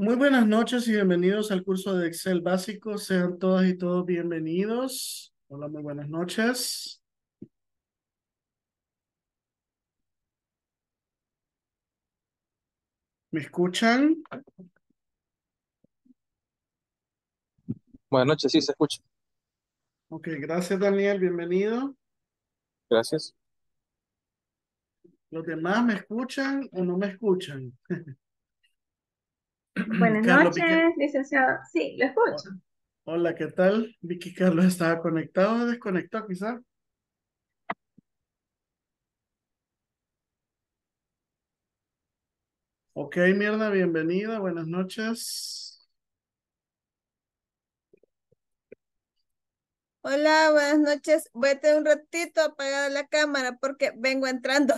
Muy buenas noches y bienvenidos al curso de Excel básico. Sean todas y todos bienvenidos. Hola, muy buenas noches. ¿Me escuchan? Buenas noches, sí, se escucha. Ok, gracias Daniel, bienvenido. Gracias. ¿Los demás me escuchan o no me escuchan? Buenas noches, licenciada. licenciado. Sí, lo escucho. Hola, ¿qué tal? Vicky Carlos estaba conectado, desconectó quizá. Ok, mierda, bienvenida, buenas noches. Hola, buenas noches. voy a tener un ratito apagada la cámara porque vengo entrando.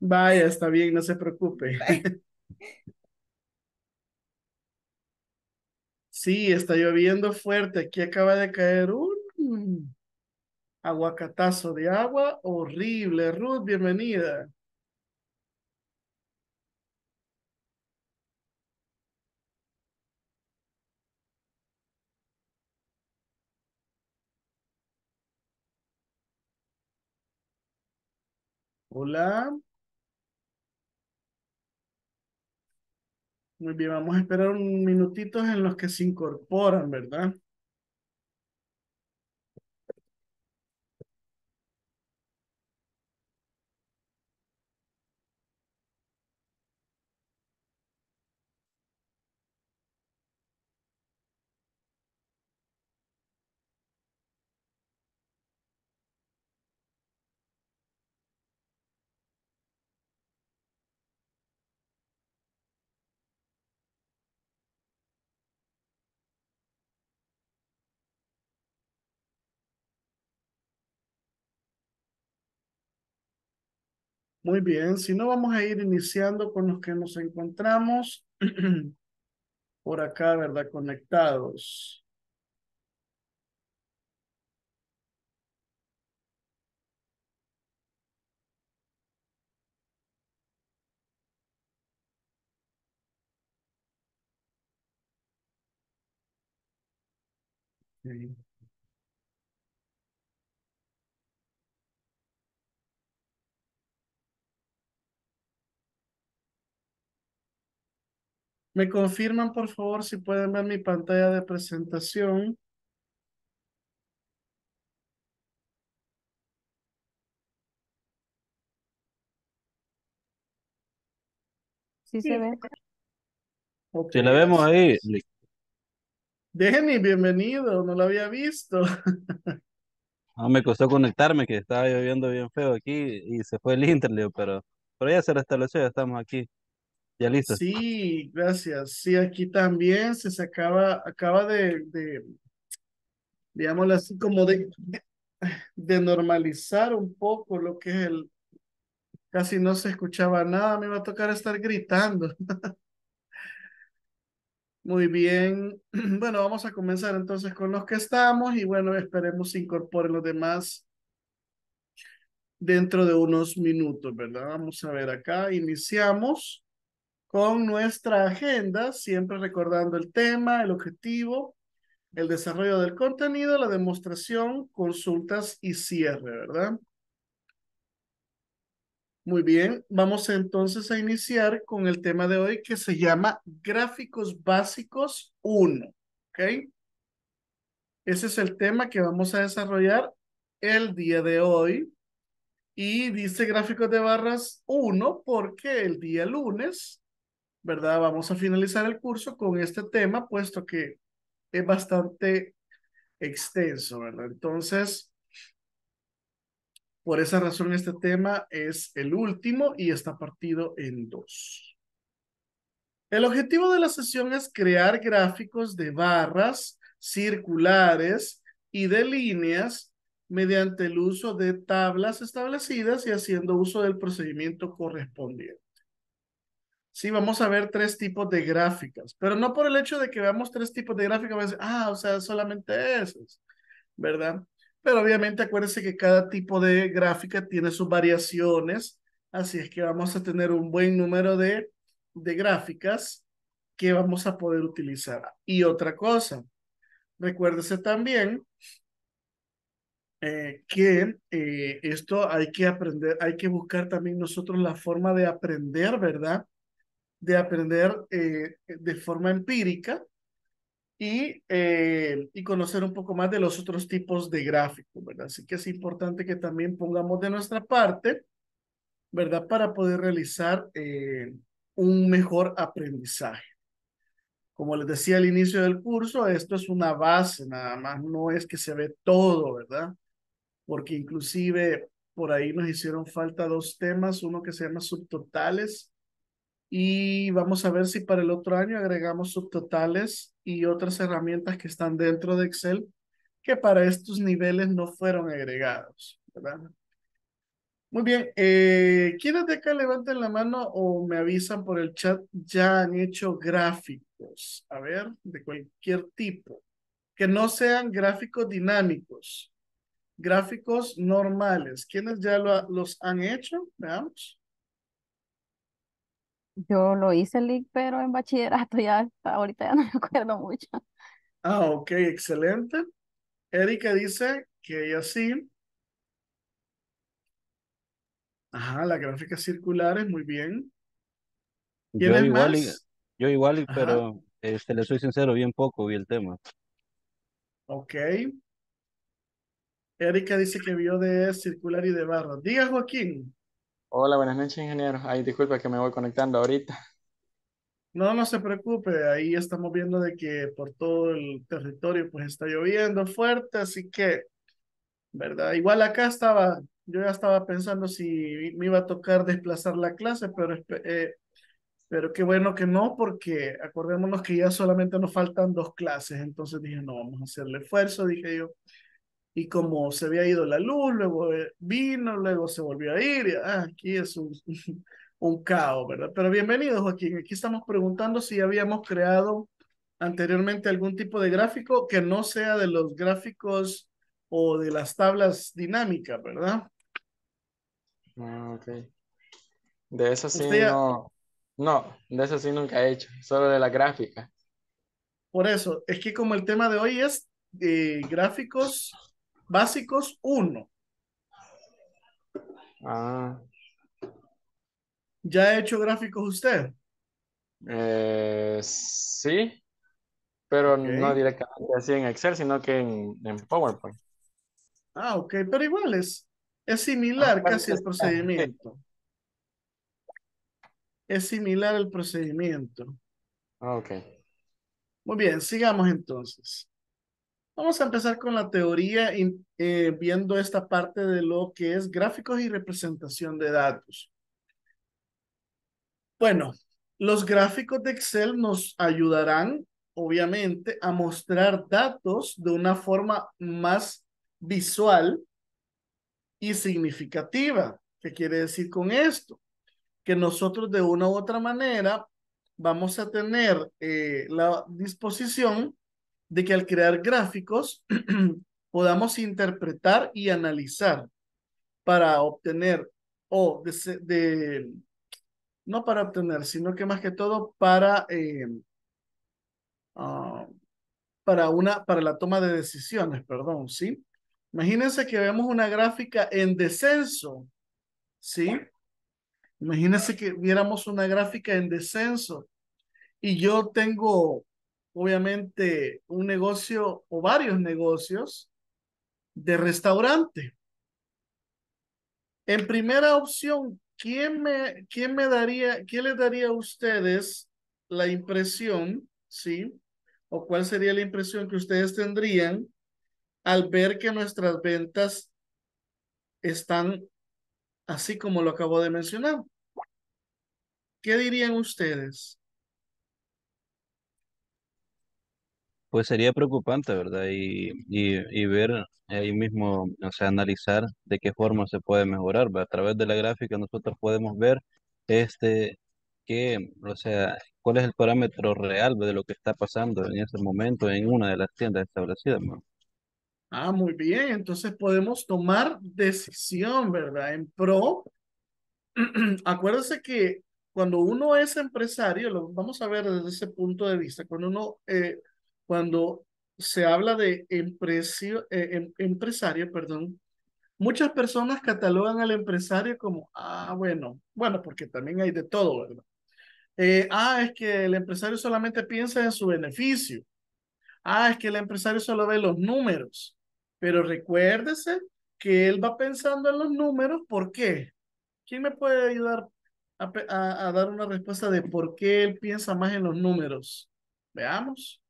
Vaya, está bien, no se preocupe. Sí, está lloviendo fuerte. Aquí acaba de caer un aguacatazo de agua horrible. Ruth, bienvenida. Hola. Muy bien, vamos a esperar un minutitos en los que se incorporan, ¿verdad? Muy bien, si no vamos a ir iniciando con los que nos encontramos por acá, ¿verdad? Conectados. Me confirman, por favor, si pueden ver mi pantalla de presentación. Sí, se ve. Si la vemos ahí. Denny, bienvenido, no la había visto. no, me costó conectarme, que estaba lloviendo bien feo aquí y se fue el internet, pero, pero ya se restableció, ya estamos aquí. Ya listo. Sí, gracias. Sí, aquí también se sacaba, acaba de, de digámoslo así, como de, de normalizar un poco lo que es el, casi no se escuchaba nada, me iba a tocar estar gritando. Muy bien, bueno, vamos a comenzar entonces con los que estamos y bueno, esperemos se incorporen los demás dentro de unos minutos, ¿verdad? Vamos a ver acá, iniciamos con nuestra agenda, siempre recordando el tema, el objetivo, el desarrollo del contenido, la demostración, consultas y cierre, ¿verdad? Muy bien, vamos entonces a iniciar con el tema de hoy que se llama Gráficos Básicos 1, ¿ok? Ese es el tema que vamos a desarrollar el día de hoy. Y dice gráficos de barras 1 porque el día lunes ¿verdad? Vamos a finalizar el curso con este tema, puesto que es bastante extenso, ¿verdad? Entonces, por esa razón este tema es el último y está partido en dos. El objetivo de la sesión es crear gráficos de barras, circulares y de líneas mediante el uso de tablas establecidas y haciendo uso del procedimiento correspondiente sí, vamos a ver tres tipos de gráficas, pero no por el hecho de que veamos tres tipos de gráficas, vamos a decir, ah, o sea, solamente esos, ¿verdad? Pero obviamente acuérdense que cada tipo de gráfica tiene sus variaciones, así es que vamos a tener un buen número de, gráficas que vamos a poder utilizar. Y otra cosa, Recuérdense también eh, que eh, esto hay que aprender, hay que buscar también nosotros la forma de aprender, ¿verdad? de aprender eh, de forma empírica y, eh, y, conocer un poco más de los otros tipos de gráficos, ¿verdad? Así que es importante que también pongamos de nuestra parte, ¿verdad? Para poder realizar eh, un mejor aprendizaje. Como les decía al inicio del curso, esto es una base nada más, no es que se ve todo, ¿verdad? Porque inclusive por ahí nos hicieron falta dos temas, uno que se llama subtotales y vamos a ver si para el otro año agregamos subtotales y otras herramientas que están dentro de Excel que para estos niveles no fueron agregados, ¿verdad? Muy bien, eh, ¿quiénes de acá levanten la mano o me avisan por el chat? Ya han hecho gráficos, a ver, de cualquier tipo, que no sean gráficos dinámicos, gráficos normales. ¿Quiénes ya los han hecho? Veamos. Yo lo hice el LIC, pero en bachillerato ya ahorita ya no me acuerdo mucho. Ah, ok, excelente. Erika dice que ella sí. Ajá, las gráficas circulares, muy bien. Yo igual, yo igual, pero este, le soy sincero, bien poco vi el tema. Ok. Erika dice que vio de circular y de barra. Diga, Joaquín. Hola, buenas noches, ingeniero. Ay, disculpa que me voy conectando ahorita. No, no se preocupe, ahí estamos viendo de que por todo el territorio pues está lloviendo fuerte, así que, ¿verdad? Igual acá estaba, yo ya estaba pensando si me iba a tocar desplazar la clase, pero, eh, pero qué bueno que no, porque acordémonos que ya solamente nos faltan dos clases, entonces dije, no, vamos a hacerle el esfuerzo, dije yo, y como se había ido la luz, luego eh, vino, luego se volvió a ir, ah, aquí es un, caos, ¿verdad? Pero bienvenido, Joaquín. Aquí estamos preguntando si habíamos creado anteriormente algún tipo de gráfico que no sea de los gráficos o de las tablas dinámicas, ¿verdad? Ah, ok. De eso sí no. No, de eso sí nunca he hecho, solo de la gráfica. Por eso, es que como el tema de hoy es eh, gráficos básicos 1. Ah. ¿Ya ha hecho gráficos usted? Eh, sí, pero no directamente así en Excel, sino que en, PowerPoint. Ah, ok, pero igual es, es similar ah, casi el procedimiento. Es similar el procedimiento. Ah, ok. Muy bien, sigamos entonces. Vamos a empezar con la teoría eh, viendo esta parte de lo que es gráficos y representación de datos. Bueno, los gráficos de Excel nos ayudarán, obviamente, a mostrar datos de una forma más visual y significativa. ¿Qué quiere decir con esto? Que nosotros de una u otra manera vamos a tener eh, la disposición de que al crear gráficos podamos interpretar y analizar para obtener o de, no para obtener, sino que más que todo para eh, ah, para una para la toma de decisiones, perdón, ¿sí? Imagínense que vemos una gráfica en descenso, ¿sí? Imagínense que viéramos una gráfica en descenso y yo tengo obviamente un negocio o varios negocios de restaurante. En primera opción, ¿quién me, quién me daría, quién le daría a ustedes la impresión, sí? ¿O cuál sería la impresión que ustedes tendrían al ver que nuestras ventas están así como lo acabo de mencionar? ¿Qué dirían ustedes? Pues sería preocupante, ¿verdad? Y, ver ahí mismo, o sea, analizar de qué forma se puede mejorar. A través de la gráfica nosotros podemos ver este que, o sea, cuál es el parámetro real de lo que está pasando en ese momento en una de las tiendas establecidas. Ah, muy bien. Entonces podemos tomar decisión, ¿verdad? En pro. Acuérdense que cuando uno es empresario, lo vamos a ver desde ese punto de vista, cuando uno eh, cuando se habla de empresario, eh, em, empresario, perdón, muchas personas catalogan al empresario como, ah, bueno, bueno, porque también hay de todo, ¿verdad? Eh, ah, es que el empresario solamente piensa en su beneficio. Ah, es que el empresario solo ve los números. Pero recuérdese que él va pensando en los números, ¿por qué? ¿Quién me puede ayudar a dar una respuesta de por qué él piensa más en los números? Veamos.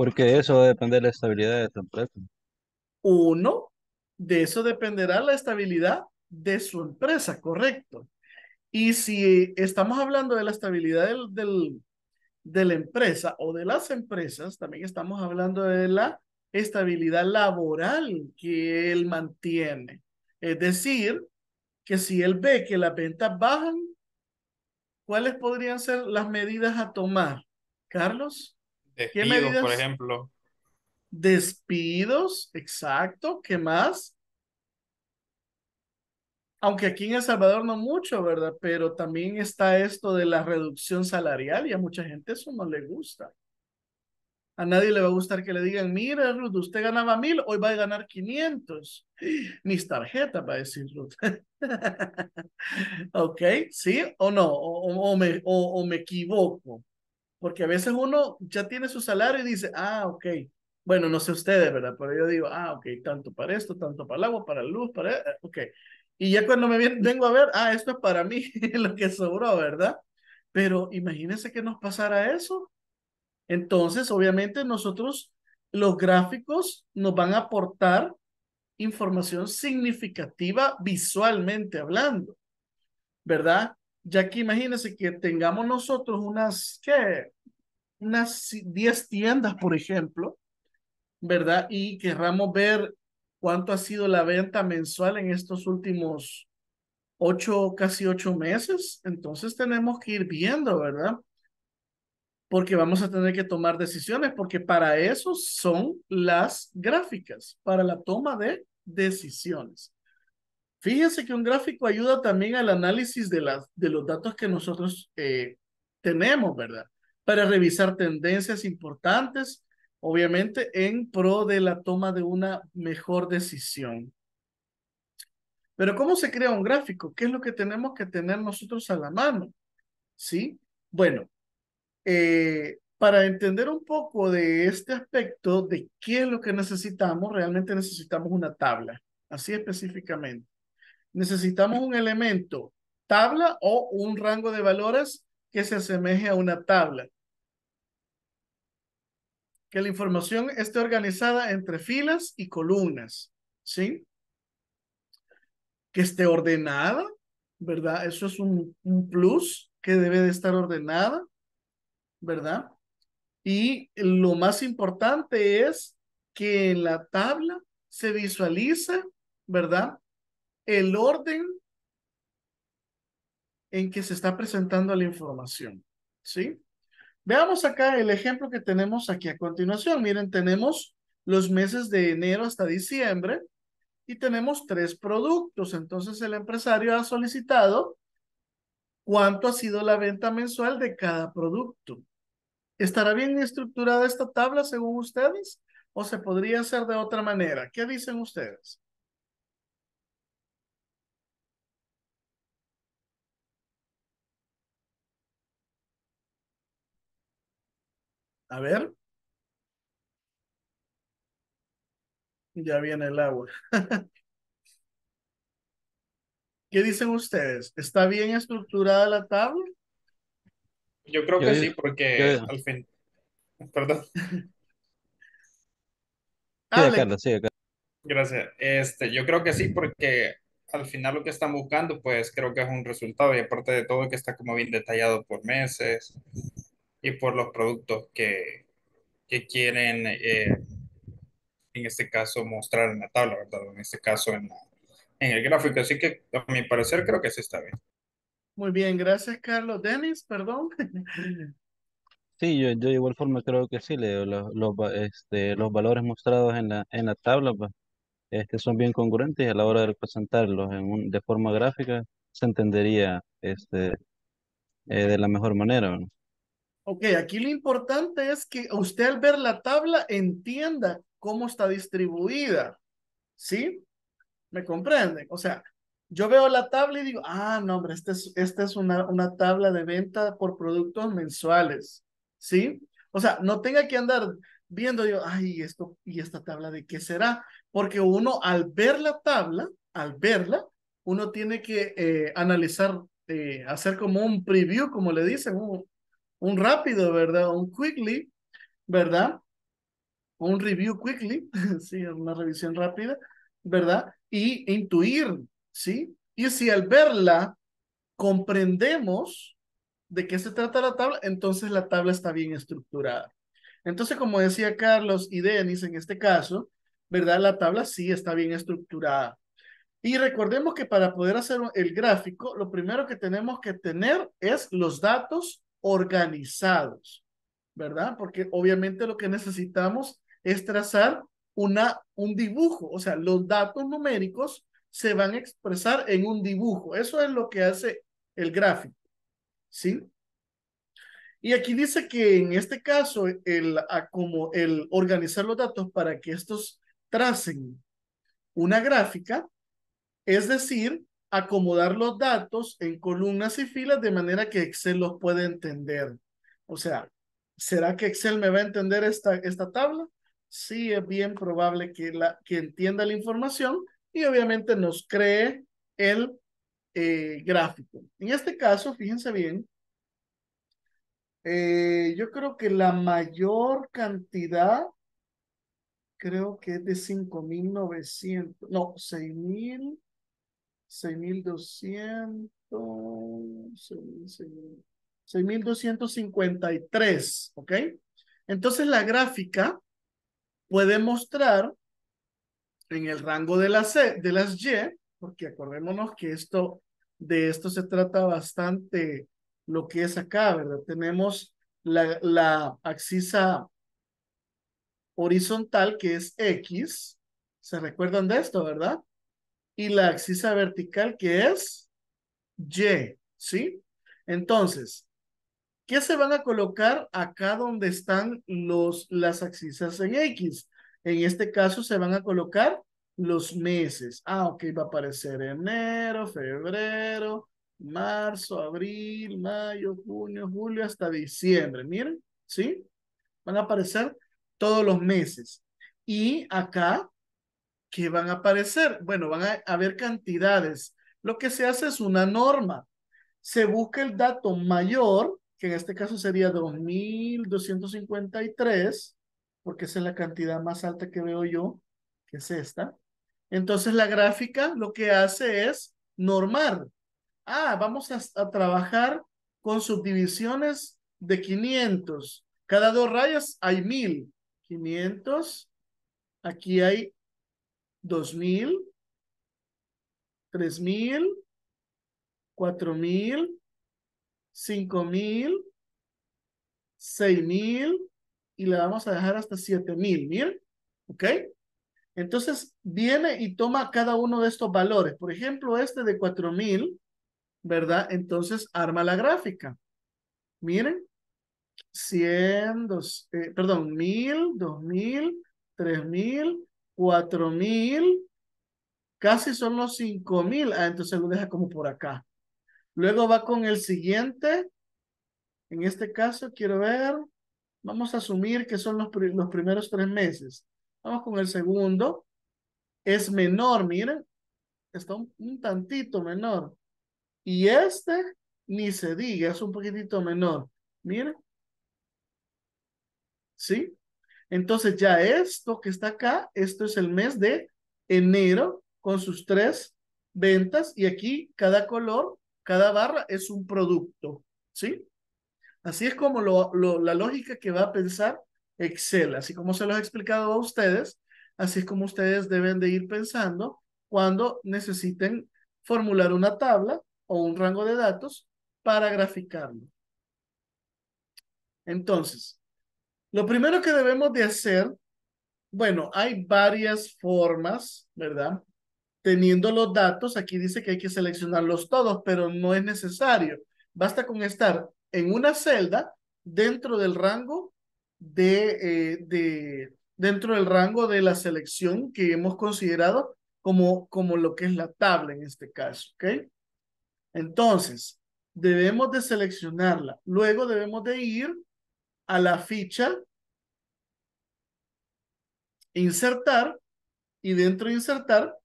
Porque eso depende de la estabilidad de tu empresa. Uno, de eso dependerá la estabilidad de su empresa, correcto. Y si estamos hablando de la estabilidad del, de la empresa o de las empresas, también estamos hablando de la estabilidad laboral que él mantiene. Es decir, que si él ve que las ventas bajan, ¿cuáles podrían ser las medidas a tomar? Carlos. Despidos, por ejemplo. Despidos, exacto. ¿Qué más? Aunque aquí en El Salvador no mucho, ¿verdad? Pero también está esto de la reducción salarial y a mucha gente eso no le gusta. A nadie le va a gustar que le digan, mira, Ruth, usted ganaba mil, hoy va a ganar 500. Mis tarjetas, va a decir Ruth. ok, ¿sí o no? o, o me equivoco. Porque a veces uno ya tiene su salario y dice, ah, ok, bueno, no sé ustedes, ¿verdad? Pero yo digo, ah, ok, tanto para esto, tanto para el agua, para la luz, para, eh, ok. Y ya cuando me vengo a ver, ah, esto es para mí, lo que sobró, ¿verdad? Pero imagínense que nos pasara eso. Entonces, obviamente, nosotros, los gráficos nos van a aportar información significativa visualmente hablando, ¿verdad? ya que imagínense que tengamos nosotros unas, ¿qué? Unas 10 tiendas, por ejemplo, ¿verdad? Y querramos ver cuánto ha sido la venta mensual en estos últimos ocho, casi ocho meses. Entonces tenemos que ir viendo, ¿verdad? Porque vamos a tener que tomar decisiones, porque para eso son las gráficas, para la toma de decisiones. Fíjense que un gráfico ayuda también al análisis de, las, de los datos que nosotros eh, tenemos, ¿verdad? Para revisar tendencias importantes, obviamente, en pro de la toma de una mejor decisión. Pero ¿cómo se crea un gráfico? ¿Qué es lo que tenemos que tener nosotros a la mano? ¿Sí? Bueno, eh, para entender un poco de este aspecto, de qué es lo que necesitamos, realmente necesitamos una tabla, así específicamente necesitamos un elemento, tabla o un rango de valores que se asemeje a una tabla. Que la información esté organizada entre filas y columnas, ¿sí? Que esté ordenada, ¿verdad? Eso es un, plus que debe de estar ordenada, ¿verdad? Y lo más importante es que la tabla se visualiza, ¿verdad? el orden en que se está presentando la información, ¿sí? Veamos acá el ejemplo que tenemos aquí a continuación. Miren, tenemos los meses de enero hasta diciembre y tenemos tres productos. Entonces, el empresario ha solicitado cuánto ha sido la venta mensual de cada producto. ¿Estará bien estructurada esta tabla según ustedes? ¿O se podría hacer de otra manera? ¿Qué dicen ustedes? A ver. Ya viene el agua. ¿Qué dicen ustedes? ¿Está bien estructurada la tabla? Yo creo que sí, porque al fin. Perdón. Carlos, sí, Carlos. Gracias. Este, yo creo que sí, porque al final lo que están buscando, pues creo que es un resultado y aparte de todo que está como bien detallado por meses y por los productos que, que quieren, eh, en este caso, mostrar en la tabla, ¿verdad? En este caso, en, la, en el gráfico. Así que, a mi parecer, creo que sí está bien. Muy bien, gracias, Carlos. Denis, perdón. Sí, yo, yo de igual forma creo que sí, Los, este, los valores mostrados en la, en la tabla pues, este, son bien congruentes y a la hora de representarlos en un, de forma gráfica se entendería este, eh, de la mejor manera. ¿no? Ok, aquí lo importante es que usted al ver la tabla entienda cómo está distribuida. ¿Sí? ¿Me comprende, O sea, yo veo la tabla y digo, ah, no, hombre, esta es, este es una, una tabla de venta por productos mensuales. ¿Sí? O sea, no tenga que andar viendo yo, ay, esto y esta tabla de qué será, porque uno al ver la tabla, al verla, uno tiene que eh, analizar, eh, hacer como un preview, como le dicen, un, un rápido, ¿verdad? Un quickly, ¿verdad? Un review quickly, sí, una revisión rápida, ¿verdad? Y intuir, ¿sí? Y si al verla comprendemos de qué se trata la tabla, entonces la tabla está bien estructurada. Entonces, como decía Carlos y Denis en este caso, ¿verdad? La tabla sí está bien estructurada. Y recordemos que para poder hacer el gráfico, lo primero que tenemos que tener es los datos organizados, ¿verdad? Porque obviamente lo que necesitamos es trazar una, un dibujo, o sea, los datos numéricos se van a expresar en un dibujo. Eso es lo que hace el gráfico, ¿sí? Y aquí dice que en este caso, el, como el organizar los datos para que estos tracen una gráfica, es decir, acomodar los datos en columnas y filas de manera que Excel los pueda entender. O sea, ¿será que Excel me va a entender esta, esta tabla? Sí, es bien probable que, la, que entienda la información y obviamente nos cree el eh, gráfico. En este caso, fíjense bien, eh, yo creo que la mayor cantidad, creo que es de 5.900, no, 6.000. 6.200, 6.253, ¿ok? Entonces la gráfica puede mostrar en el rango de las, e, de las Y, porque acordémonos que esto, de esto se trata bastante lo que es acá, ¿verdad? Tenemos la, la axisa horizontal que es X, ¿se recuerdan de esto, verdad? y la axisa vertical que es Y, ¿sí? Entonces, ¿qué se van a colocar acá donde están los, las axisas en X? En este caso se van a colocar los meses. Ah, ok, va a aparecer enero, febrero, marzo, abril, mayo, junio, julio, hasta diciembre. Miren, ¿sí? Van a aparecer todos los meses. Y acá ¿Qué van a aparecer. Bueno, van a haber cantidades. Lo que se hace es una norma. Se busca el dato mayor, que en este caso sería 2253, porque esa es la cantidad más alta que veo yo, que es esta. Entonces la gráfica lo que hace es normar. Ah, vamos a, a trabajar con subdivisiones de 500. Cada dos rayas hay 1000. 500. Aquí hay 2,000, 3,000, 4,000, 5,000, 6,000 y le vamos a dejar hasta 7,000, ¿Miren? ¿Ok? Entonces viene y toma cada uno de estos valores. Por ejemplo, este de 4000, ¿verdad? Entonces arma la gráfica. Miren, 100, eh, perdón, 1000, 2000, 3000, cuatro mil, casi son los cinco mil. Ah, entonces lo deja como por acá. Luego va con el siguiente. En este caso, quiero ver. Vamos a asumir que son los, los primeros tres meses. Vamos con el segundo. Es menor, miren. Está un, un tantito menor. Y este, ni se diga, es un poquitito menor. Miren. ¿Sí? Entonces ya esto que está acá, esto es el mes de enero con sus tres ventas y aquí cada color, cada barra es un producto, ¿sí? Así es como la lógica que va a pensar Excel, así como se lo he explicado a ustedes, así es como ustedes deben de ir pensando cuando necesiten formular una tabla o un rango de datos para graficarlo. Entonces, lo primero que debemos de hacer, bueno, hay varias formas, ¿verdad? Teniendo los datos, aquí dice que hay que seleccionarlos todos, pero no es necesario. Basta con estar en una celda dentro del rango de, eh, de dentro del rango de la selección que hemos considerado como, como lo que es la tabla en este caso, ¿ok? Entonces, debemos de seleccionarla. Luego debemos de ir a la ficha, insertar y dentro de insertar,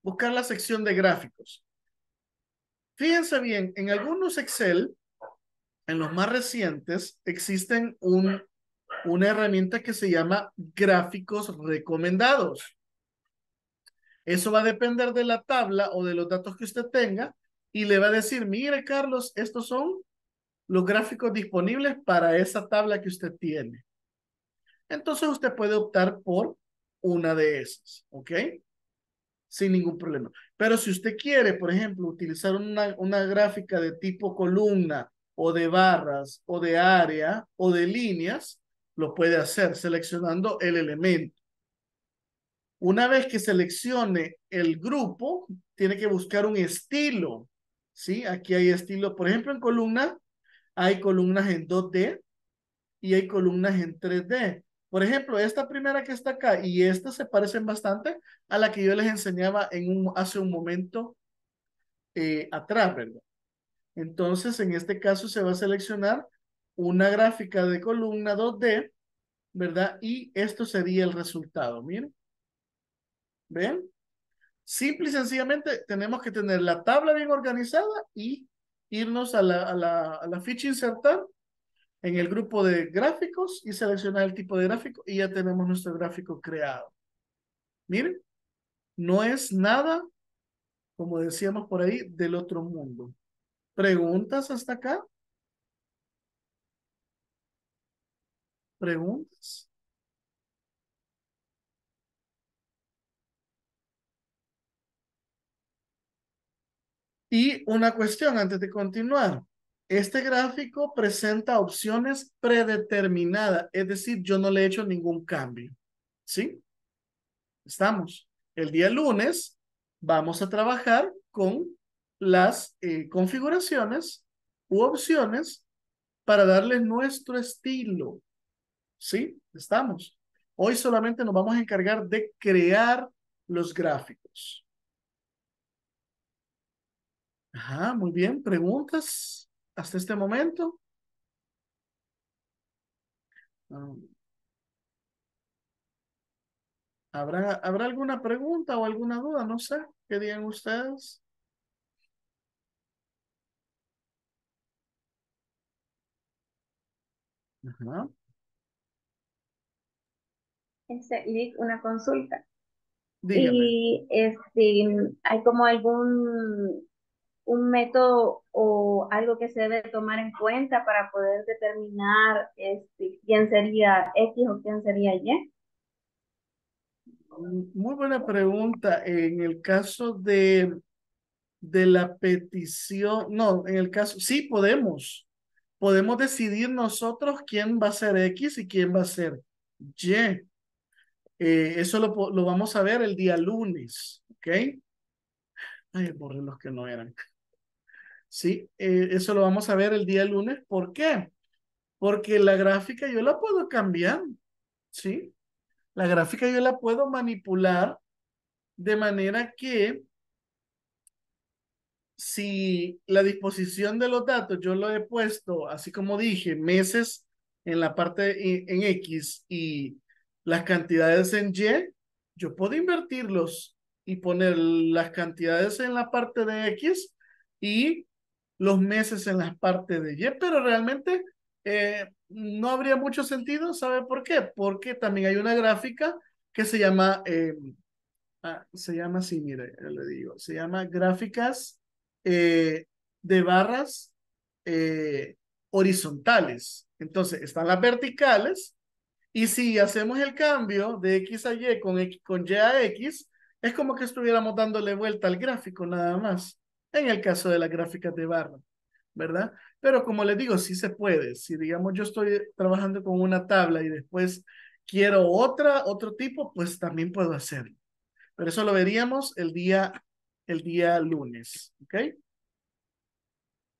buscar la sección de gráficos. Fíjense bien, en algunos Excel, en los más recientes, existen un, una herramienta que se llama gráficos recomendados. Eso va a depender de la tabla o de los datos que usted tenga y le va a decir, mire Carlos, estos son los gráficos disponibles para esa tabla que usted tiene. Entonces usted puede optar por una de esas, ¿ok? Sin ningún problema. Pero si usted quiere, por ejemplo, utilizar una, una gráfica de tipo columna o de barras o de área o de líneas, lo puede hacer seleccionando el elemento. Una vez que seleccione el grupo, tiene que buscar un estilo. ¿sí? Aquí hay estilo, por ejemplo, en columna, hay columnas en 2D y hay columnas en 3D. Por ejemplo, esta primera que está acá y esta se parecen bastante a la que yo les enseñaba en un, hace un momento eh, atrás, ¿verdad? Entonces, en este caso se va a seleccionar una gráfica de columna 2D, ¿verdad? Y esto sería el resultado, miren. ¿Ven? Simple y sencillamente tenemos que tener la tabla bien organizada y irnos a la, a la ficha insertar en el grupo de gráficos y seleccionar el tipo de gráfico y ya tenemos nuestro gráfico creado. Miren, no es nada, como decíamos por ahí, del otro mundo. ¿Preguntas hasta acá? ¿Preguntas? Y una cuestión antes de continuar. Este gráfico presenta opciones predeterminadas, es decir, yo no le he hecho ningún cambio. ¿Sí? Estamos. El día lunes vamos a trabajar con las eh, configuraciones u opciones para darle nuestro estilo. ¿Sí? Estamos. Hoy solamente nos vamos a encargar de crear los gráficos muy bien. ¿Preguntas hasta este momento? Ah. ¿habrá, ¿Habrá alguna pregunta o alguna duda? No sé. ¿Qué digan ustedes? Este, una consulta. Y este, hay como algún un método o algo que se debe tomar en cuenta para poder determinar este, quién sería X o quién sería Y? Muy buena pregunta. En el caso de, de la petición, no, en el caso, sí podemos. Podemos decidir nosotros quién va a ser X y quién va a ser Y. Eh, eso lo, lo, vamos a ver el día lunes, ¿ok? Ay, borré los que no eran. ¿sí? Eh, eso lo vamos a ver el día lunes. ¿Por qué? Porque la gráfica yo la puedo cambiar, ¿sí? La gráfica yo la puedo manipular de manera que si la disposición de los datos yo lo he puesto, así como dije, meses en la parte en X y las cantidades en Y, yo puedo invertirlos y poner las cantidades en la parte de X y los meses en la parte de Y, pero realmente eh, no habría mucho sentido, ¿sabe por qué? Porque también hay una gráfica que se llama, eh, ah, se llama así, mire, le digo, se llama gráficas eh, de barras horizontales. Entonces, están las verticales y si hacemos el cambio de X a Y con, X, con Y a X, es como que estuviéramos dándole vuelta al gráfico nada más en el caso de las gráficas de barra, ¿verdad? Pero como les digo, sí se puede. Si digamos yo estoy trabajando con una tabla y después quiero otra, otro tipo, pues también puedo hacerlo. Pero eso lo veríamos el día, el día lunes, ¿ok?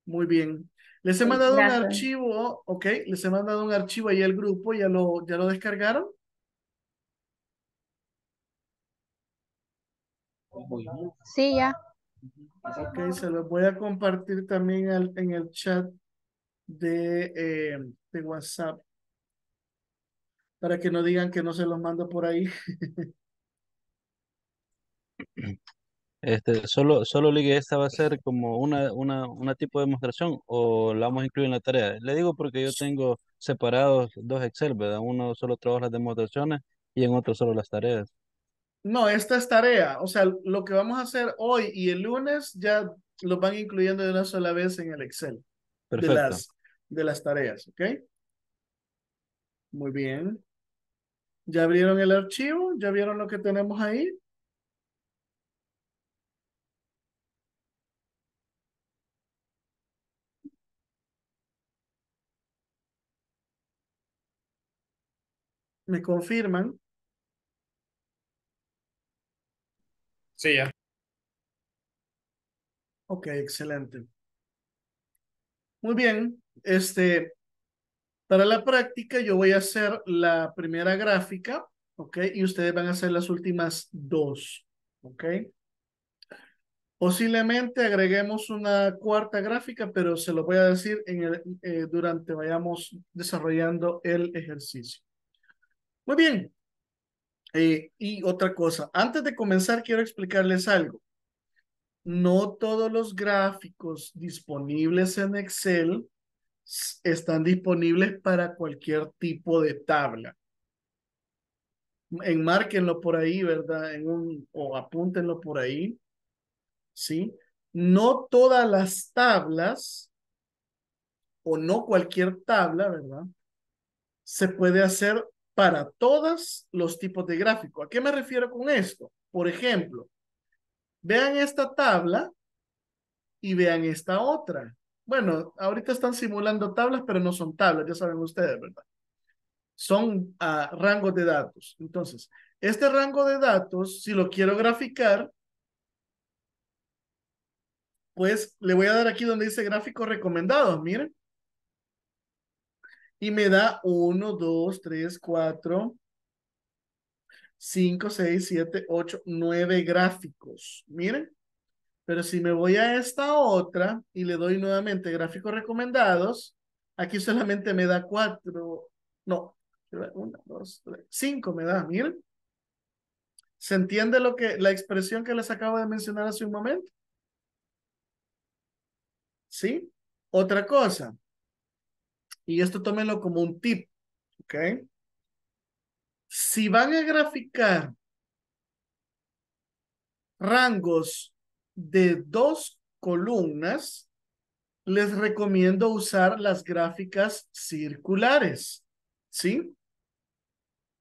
Muy bien. Les he mandado un archivo, ok, les he mandado un archivo ahí al grupo, ¿ya lo, ya lo descargaron? Sí, ya. Ok, se los voy a compartir también en el chat de, eh, de WhatsApp para que no digan que no se los mando por ahí. Este, solo, solo Ligue, esta va a ser como una, una, una, tipo de demostración o la vamos a incluir en la tarea. Le digo porque yo tengo separados dos Excel, ¿verdad? Uno solo trabaja las demostraciones y en otro solo las tareas. No, esta es tarea. O sea, lo que vamos a hacer hoy y el lunes ya lo van incluyendo de una sola vez en el Excel. De las, de las tareas, ¿ok? Muy bien. ¿Ya abrieron el archivo? ¿Ya vieron lo que tenemos ahí? ¿Me confirman? Sí, ya. Ok, excelente. Muy bien, este, para la práctica yo voy a hacer la primera gráfica, ok, y ustedes van a hacer las últimas dos, ok. Posiblemente agreguemos una cuarta gráfica, pero se lo voy a decir en el, eh, durante vayamos desarrollando el ejercicio. Muy bien, eh, y otra cosa, antes de comenzar quiero explicarles algo. No todos los gráficos disponibles en Excel están disponibles para cualquier tipo de tabla. Enmarquenlo por ahí, ¿verdad? o apúntenlo por ahí. ¿Sí? No todas las tablas o no cualquier tabla, ¿verdad? Se puede hacer para todos los tipos de gráfico. ¿A qué me refiero con esto? Por ejemplo, vean esta tabla y vean esta otra. Bueno, ahorita están simulando tablas, pero no son tablas, ya saben ustedes, ¿verdad? Son ah, rangos de datos. Entonces, este rango de datos, si lo quiero graficar, pues le voy a dar aquí donde dice gráficos recomendados, miren y me da 1, 2, 3, 4, 5, 6, 7, 8, 9 gráficos. Miren, pero si me voy a esta otra y le doy nuevamente gráficos recomendados, aquí solamente me da 4, no, 1, 2, 3, 5 me da, miren. ¿Se entiende lo que, la expresión que les acabo de mencionar hace un momento? ¿Sí? Otra cosa, y esto tómenlo como un tip, ¿ok? Si van a graficar rangos de dos columnas, les recomiendo usar las gráficas circulares, ¿sí?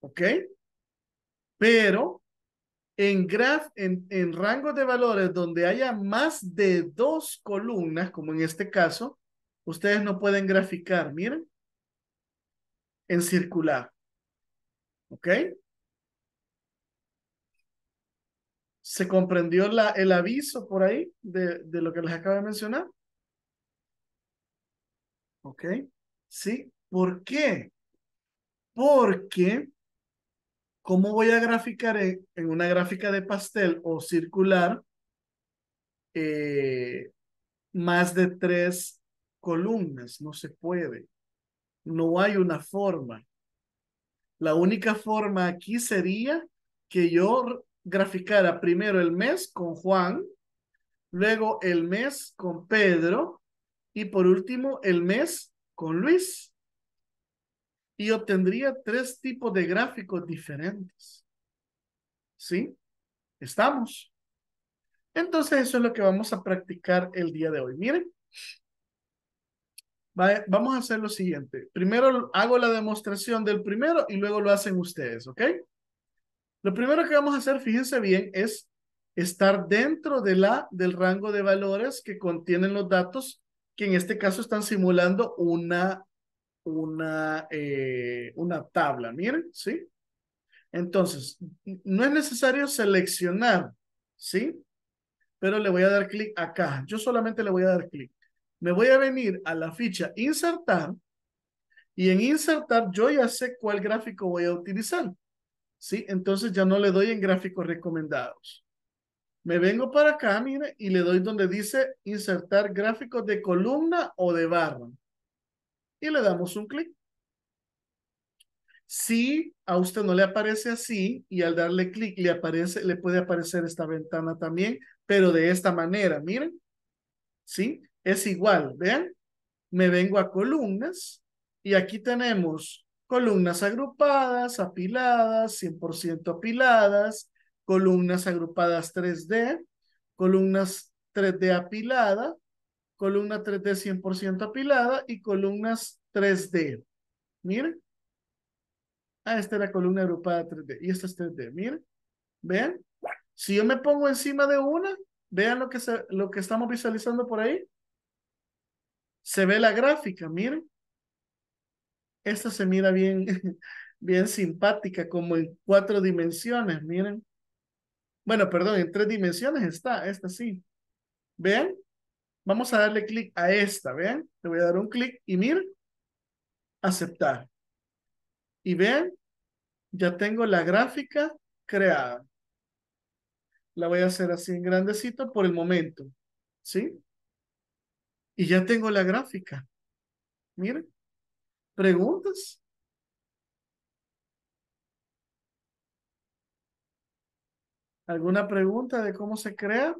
¿Ok? Pero en, graf, en, en rangos de valores donde haya más de dos columnas, como en este caso, Ustedes no pueden graficar, miren, en circular. ¿Ok? ¿Se comprendió la, el aviso por ahí de, lo que les acabo de mencionar? ¿Ok? ¿Sí? ¿Por qué? Porque, ¿cómo voy a graficar en, una gráfica de pastel o circular eh, más de tres columnas, no se puede. No hay una forma. La única forma aquí sería que yo graficara primero el mes con Juan, luego el mes con Pedro y por último el mes con Luis. Y obtendría tres tipos de gráficos diferentes. ¿Sí? ¿Estamos? Entonces eso es lo que vamos a practicar el día de hoy. Miren, vamos a hacer lo siguiente. Primero hago la demostración del primero y luego lo hacen ustedes, ¿ok? Lo primero que vamos a hacer, fíjense bien, es estar dentro de la, del rango de valores que contienen los datos, que en este caso están simulando una, una, eh, una tabla, miren, ¿sí? Entonces, no es necesario seleccionar, ¿sí? Pero le voy a dar clic acá. Yo solamente le voy a dar clic me voy a venir a la ficha insertar y en insertar yo ya sé cuál gráfico voy a utilizar. ¿Sí? Entonces ya no le doy en gráficos recomendados. Me vengo para acá, mire, y le doy donde dice insertar gráficos de columna o de barra. Y le damos un clic. Si a usted no le aparece así y al darle clic le aparece, le puede aparecer esta ventana también, pero de esta manera, miren. ¿Sí? es igual, ven Me vengo a columnas y aquí tenemos columnas agrupadas, apiladas, 100% apiladas, columnas agrupadas 3D, columnas 3D apilada, columna 3D 100% apilada y columnas 3D. Miren. Ah, esta era columna agrupada 3D y esta es 3D. Miren. ven Si yo me pongo encima de una, vean lo que, lo que estamos visualizando por ahí se ve la gráfica, miren. Esta se mira bien, bien simpática, como en cuatro dimensiones, miren. Bueno, perdón, en tres dimensiones está, esta sí. ¿Vean? Vamos a darle clic a esta, ¿vean? Le voy a dar un clic y miren. Aceptar. Y ven ya tengo la gráfica creada. La voy a hacer así en grandecito por el momento, ¿sí? Y ya tengo la gráfica. Miren, preguntas. ¿Alguna pregunta de cómo se crea?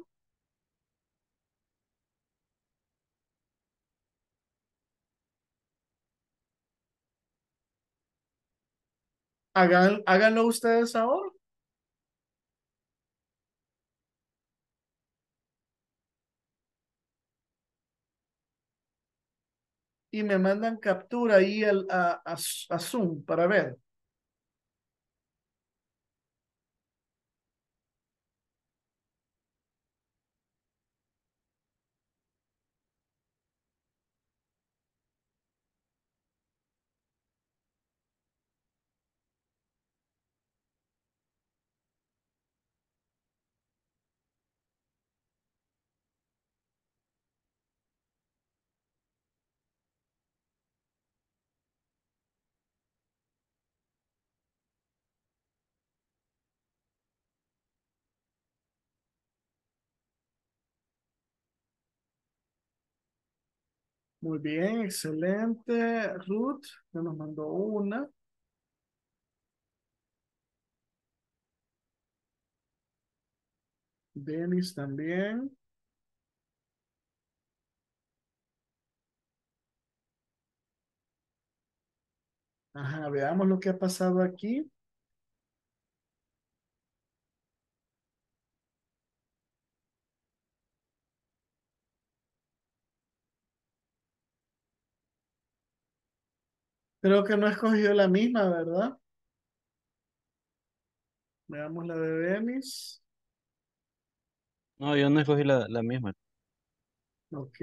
Hagan, háganlo ustedes ahora. y me mandan captura ahí al, a Zoom para ver. Muy bien, excelente. Ruth, ya nos mandó una. Denis también. Ajá, veamos lo que ha pasado aquí. Creo que no escogido la misma, ¿verdad? Veamos la de Dennis. No, yo no escogí la, la misma. Ok.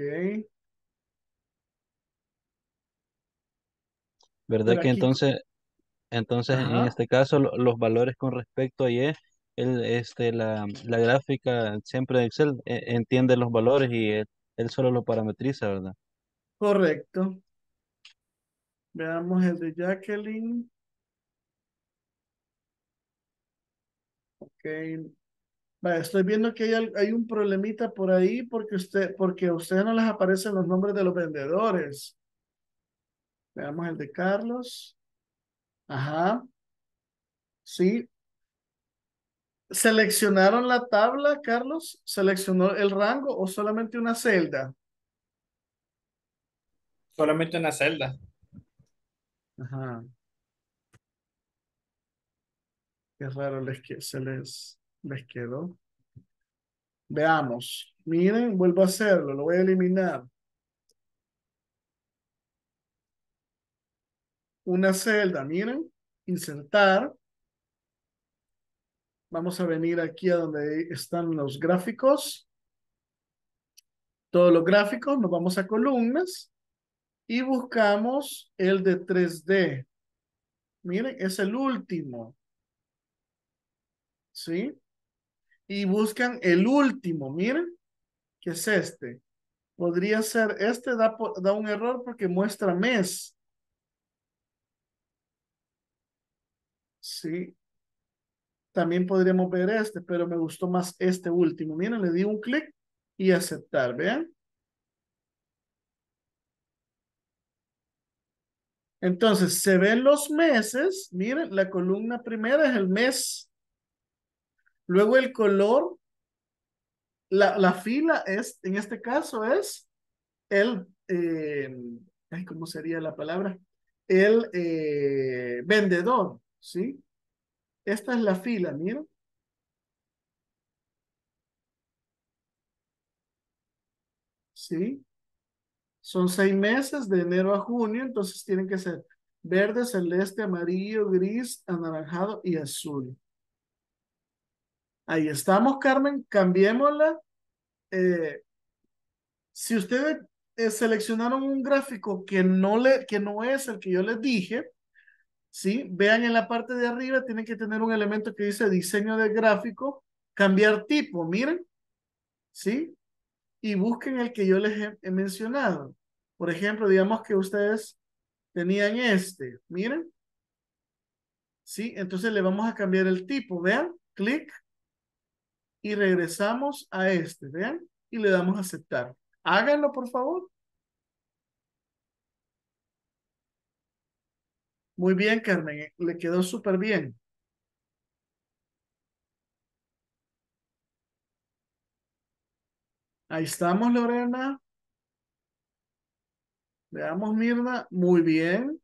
¿Verdad que entonces, entonces en este caso los valores con respecto a Y, el, este, la, la gráfica siempre de Excel e, entiende los valores y él, él solo lo parametriza, ¿verdad? correcto. Veamos el de Jacqueline. Ok. estoy viendo que hay, hay, un problemita por ahí porque usted, porque a ustedes no les aparecen los nombres de los vendedores. Veamos el de Carlos. Ajá. Sí. ¿Seleccionaron la tabla, Carlos? ¿Seleccionó el rango o solamente una celda? Solamente una celda. Ajá. Qué raro les que se les, les quedó. Veamos. Miren, vuelvo a hacerlo, lo voy a eliminar. Una celda, miren, insertar. Vamos a venir aquí a donde están los gráficos. Todos los gráficos, nos vamos a columnas y buscamos el de 3D. Miren, es el último. ¿Sí? Y buscan el último, miren, que es este. Podría ser, este da, da un error porque muestra mes. Sí. También podríamos ver este, pero me gustó más este último. Miren, le di un clic y aceptar, ¿vean? Entonces, se ven los meses. Miren, la columna primera es el mes. Luego el color. La, la fila es, en este caso, es el, eh, ¿cómo sería la palabra? El eh, vendedor, ¿sí? Esta es la fila, miren. ¿Sí? Son seis meses, de enero a junio, entonces tienen que ser verde, celeste, amarillo, gris, anaranjado y azul. Ahí estamos, Carmen. Cambiémosla. Eh, si ustedes eh, seleccionaron un gráfico que no, le, que no es el que yo les dije, ¿sí? vean en la parte de arriba, tienen que tener un elemento que dice diseño de gráfico, cambiar tipo, miren, ¿sí? y busquen el que yo les he, mencionado. Por ejemplo, digamos que ustedes tenían este, miren. ¿Sí? Entonces le vamos a cambiar el tipo, vean, clic y regresamos a este, vean, y le damos a aceptar. Háganlo, por favor. Muy bien, Carmen, le quedó súper bien. Ahí estamos, Lorena. Veamos, Mirna. Muy bien.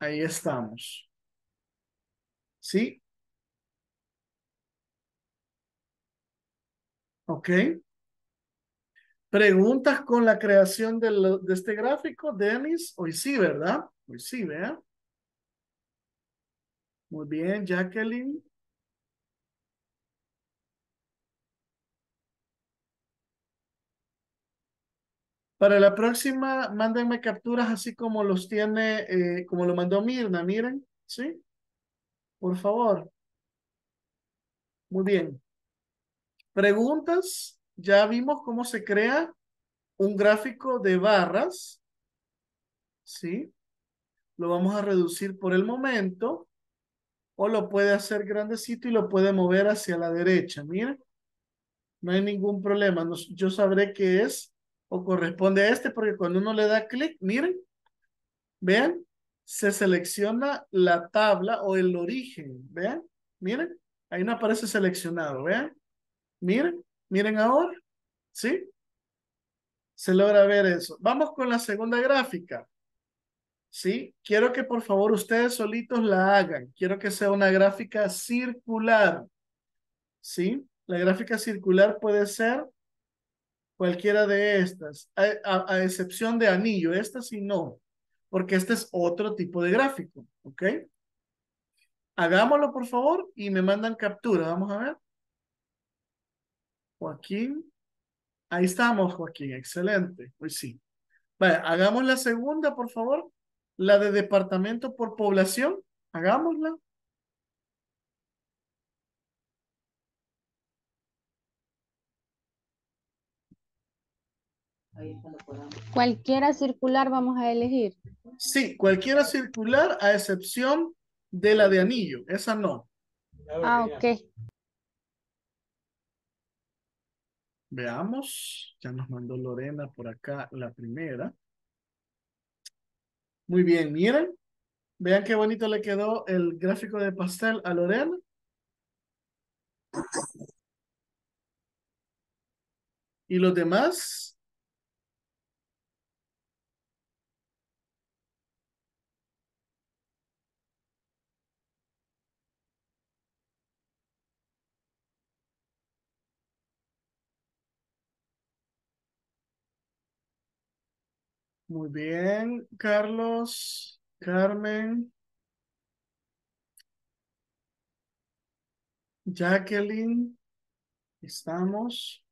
Ahí estamos. ¿Sí? Ok. ¿Preguntas con la creación de, este gráfico, Denis? Hoy sí, ¿verdad? Hoy sí, vea. Muy bien, Jacqueline. Para la próxima, mándenme capturas así como los tiene, eh, como lo mandó Mirna, miren, ¿sí? Por favor. Muy bien. Preguntas. Ya vimos cómo se crea un gráfico de barras, ¿sí? Lo vamos a reducir por el momento o lo puede hacer grandecito y lo puede mover hacia la derecha. Miren, no hay ningún problema. yo sabré qué es o corresponde a este, porque cuando uno le da clic, miren, vean, se selecciona la tabla o el origen, vean, miren, ahí no aparece seleccionado, vean, miren, miren ahora, ¿sí? Se logra ver eso. Vamos con la segunda gráfica, ¿sí? Quiero que por favor ustedes solitos la hagan, quiero que sea una gráfica circular, ¿sí? La gráfica circular puede ser cualquiera de estas, a, excepción de anillo, esta sí no, porque este es otro tipo de gráfico, ¿ok? Hagámoslo, por favor, y me mandan captura, vamos a ver. Joaquín, ahí estamos, Joaquín, excelente, pues sí. Vale, hagamos la segunda, por favor, la de departamento por población, hagámosla. Cualquiera circular vamos a elegir. Sí, cualquiera circular a excepción de la de anillo. Esa no. Ah, ok. Veamos. Ya nos mandó Lorena por acá la primera. Muy bien, miren. Vean qué bonito le quedó el gráfico de pastel a Lorena. ¿Y los demás? Muy bien, Carlos, Carmen, Jacqueline, estamos.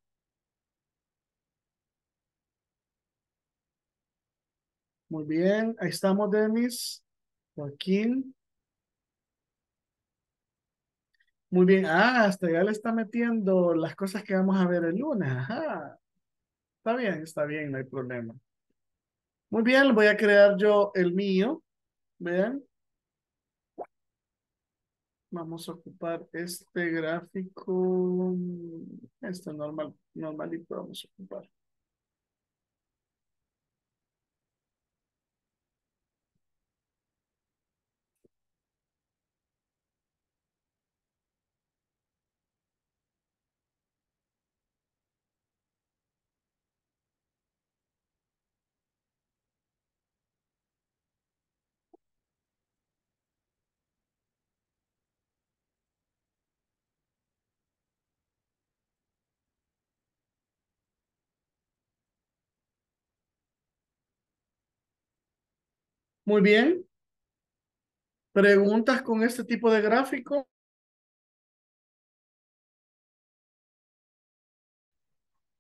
Muy bien, ahí estamos, Demis, Joaquín. Muy bien, ah, hasta ya le está metiendo las cosas que vamos a ver el lunes, ajá. Está bien, está bien, no hay problema. Muy bien, voy a crear yo el mío. Vean. Vamos a ocupar este gráfico. Este normal, normalito vamos a ocupar. Muy bien. ¿Preguntas con este tipo de gráfico?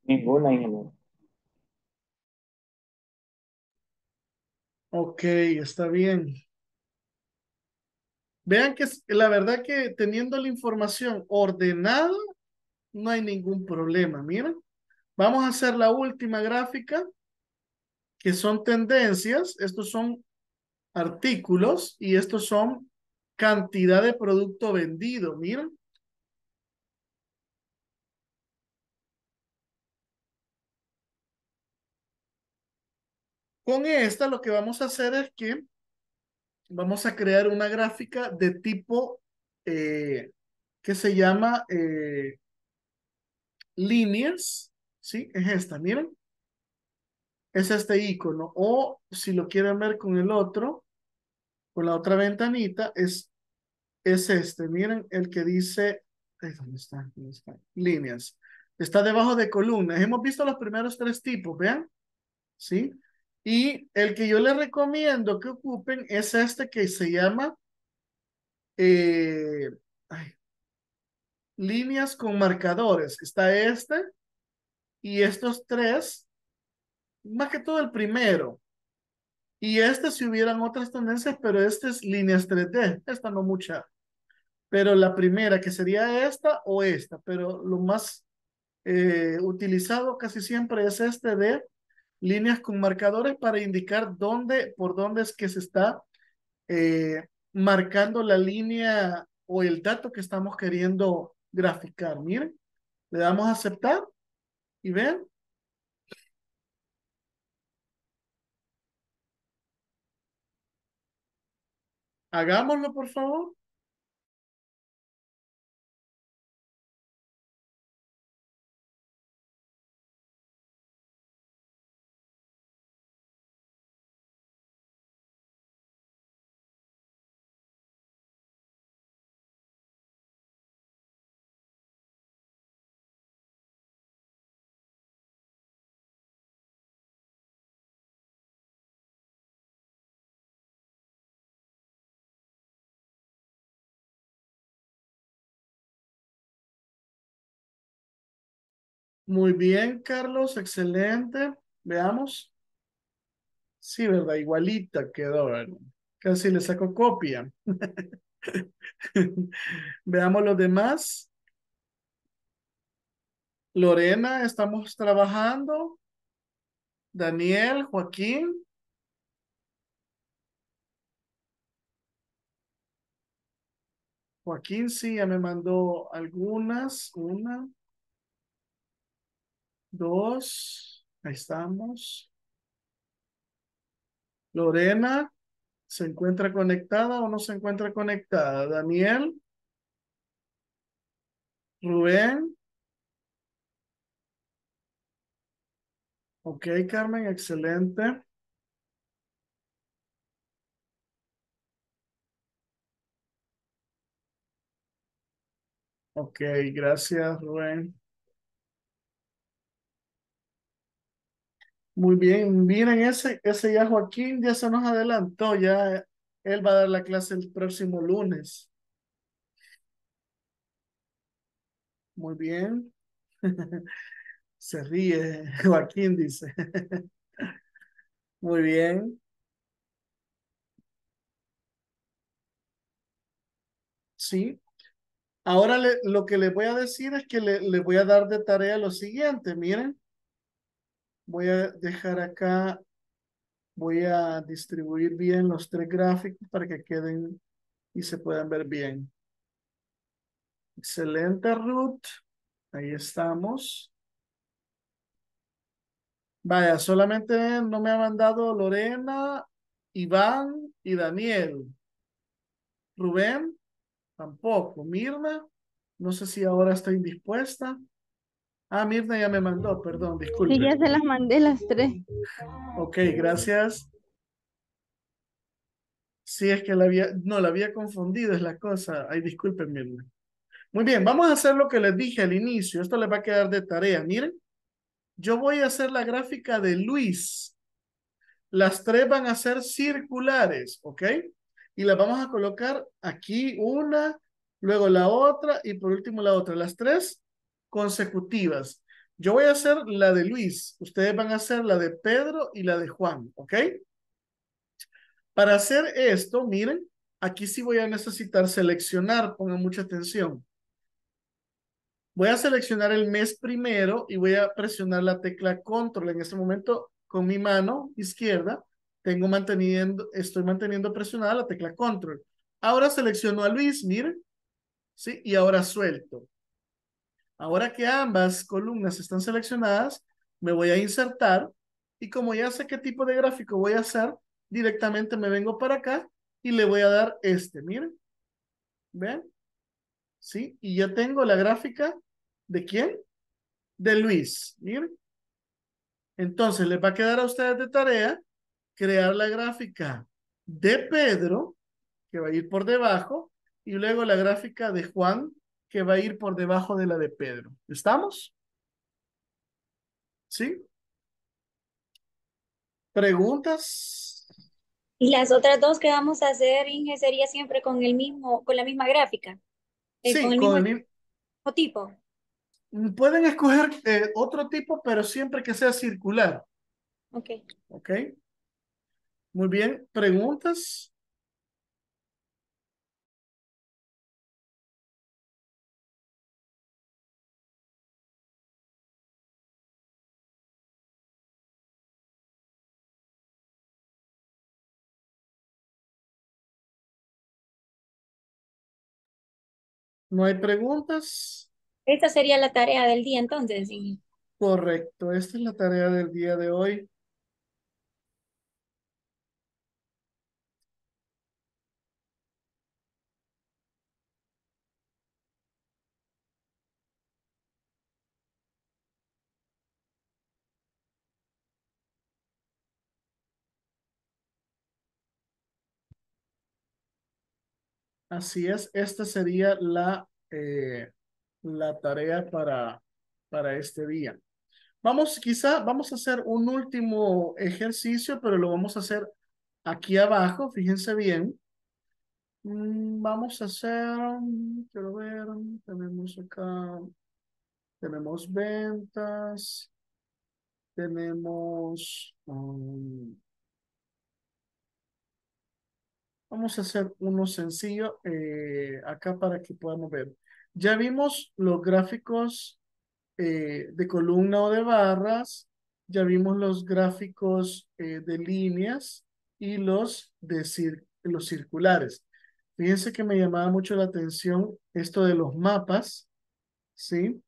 Ninguna, ninguna. Ok, está bien. Vean que la verdad que teniendo la información ordenada, no hay ningún problema. Miren, vamos a hacer la última gráfica, que son tendencias. Estos son artículos y estos son cantidad de producto vendido. Miren. Con esta lo que vamos a hacer es que vamos a crear una gráfica de tipo eh, que se llama eh, líneas. ¿Sí? Es esta, miren. Es este icono. O si lo quieren ver con el otro, con la otra ventanita es, es este. Miren el que dice, ¿dónde está? ¿Dónde Líneas. Está debajo de columnas. Hemos visto los primeros tres tipos, ¿vean? ¿Sí? Y el que yo les recomiendo que ocupen es este que se llama eh, líneas con marcadores. Está este y estos tres, más que todo el primero, y estas si hubieran otras tendencias, pero este es líneas 3D, esta no mucha. Pero la primera, que sería esta o esta, pero lo más eh, utilizado casi siempre es este de líneas con marcadores para indicar dónde, por dónde es que se está eh, marcando la línea o el dato que estamos queriendo graficar. Miren, le damos a aceptar y ven, hagámoslo, por favor. Muy bien, Carlos, excelente. Veamos. Sí, ¿verdad? Igualita quedó, Casi le saco copia. Veamos los demás. Lorena, estamos trabajando. Daniel, Joaquín. Joaquín sí, ya me mandó algunas, una, dos, ahí estamos. Lorena, ¿se encuentra conectada o no se encuentra conectada? Daniel. Rubén. Ok, Carmen, excelente. Ok, gracias, Rubén. Muy bien, miren ese, ese ya Joaquín ya se nos adelantó, ya él va a dar la clase el próximo lunes. Muy bien. Se ríe, Joaquín dice. Muy bien. Sí. Ahora lo que le voy a decir es que le voy a dar de tarea lo siguiente, miren. Voy a dejar acá, voy a distribuir bien los tres gráficos para que queden y se puedan ver bien. Excelente, Ruth. Ahí estamos. Vaya, solamente no me ha mandado Lorena, Iván y Daniel. Rubén, tampoco. Mirna, no sé si ahora está indispuesta. Ah, Mirna ya me mandó, perdón, disculpe. Sí, ya se las mandé las tres. Ok, gracias. Sí, es que la había, no, la había confundido, es la cosa. Ay, disculpen, Mirna. Muy bien, vamos a hacer lo que les dije al inicio. Esto les va a quedar de tarea. Miren, yo voy a hacer la gráfica de Luis. Las tres van a ser circulares, ¿ok? Y las vamos a colocar aquí una, luego la otra y por último la otra. Las tres consecutivas. Yo voy a hacer la de Luis, ustedes van a hacer la de Pedro y la de Juan, ¿ok? Para hacer esto, miren, aquí sí voy a necesitar seleccionar, pongan mucha atención. Voy a seleccionar el mes primero y voy a presionar la tecla control. En este momento, con mi mano izquierda, tengo manteniendo, estoy manteniendo presionada la tecla control. Ahora selecciono a Luis, miren, ¿sí? Y ahora suelto. Ahora que ambas columnas están seleccionadas, me voy a insertar y como ya sé qué tipo de gráfico voy a hacer, directamente me vengo para acá y le voy a dar este, miren. ¿Ven? ¿Sí? Y ya tengo la gráfica de quién? De Luis, miren. Entonces, les va a quedar a ustedes de tarea crear la gráfica de Pedro, que va a ir por debajo, y luego la gráfica de Juan que va a ir por debajo de la de Pedro. ¿Estamos? ¿Sí? ¿Preguntas? Y las otras dos que vamos a hacer, Inge, sería siempre con el mismo, con la misma gráfica. Eh, sí, con el, mismo, tipo. Pueden escoger eh, otro tipo, pero siempre que sea circular. Ok. Ok. Muy bien. ¿Preguntas? ¿No hay preguntas? Esta sería la tarea del día entonces. Correcto, esta es la tarea del día de hoy. Así es, esta sería la, eh, la tarea para, para este día. Vamos, quizá vamos a hacer un último ejercicio, pero lo vamos a hacer aquí abajo, fíjense bien. Mm, vamos a hacer, mm, quiero ver, mm, tenemos acá, tenemos ventas, tenemos Vamos a hacer uno sencillo eh, acá para que podamos ver. Ya vimos los gráficos eh, de columna o de barras, ya vimos los gráficos eh, de líneas y los, de los circulares. Fíjense que me llamaba mucho la atención esto de los mapas, ¿sí?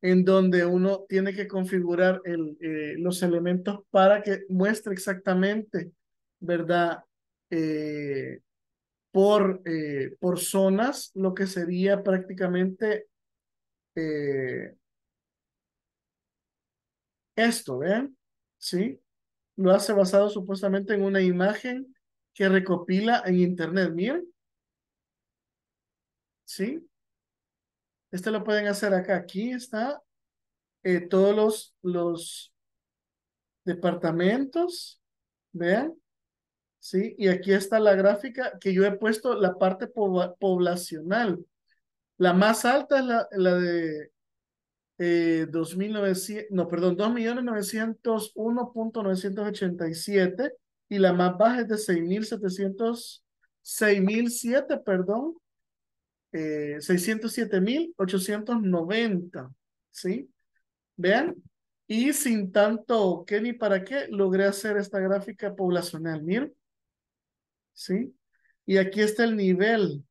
En donde uno tiene que configurar el, los elementos para que muestre exactamente, ¿verdad? Eh, por, eh, por zonas, lo que sería prácticamente eh, esto, ¿ven? ¿Sí? Lo hace basado supuestamente en una imagen que recopila en internet, miren. ¿Sí? Este lo pueden hacer acá. Aquí está todos los, los departamentos, vean. ¿sí? Y aquí está la gráfica que yo he puesto, la parte poblacional. La más alta es la, de eh, 2.900, no, perdón, 2.901.987 y la más baja es de 6.700, 6.007, perdón, eh, 607.890, ¿sí? Vean, y sin tanto qué ni para qué logré hacer esta gráfica poblacional, miren. ¿sí? Y aquí está el nivel,